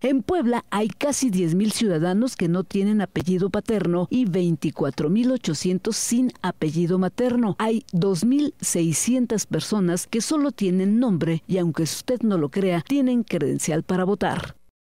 En Puebla hay casi 10.000 ciudadanos que no tienen apellido paterno y 24.800 sin apellido materno. Hay 2.600 personas que solo tienen nombre y aunque usted no lo crea, tienen credencial para votar.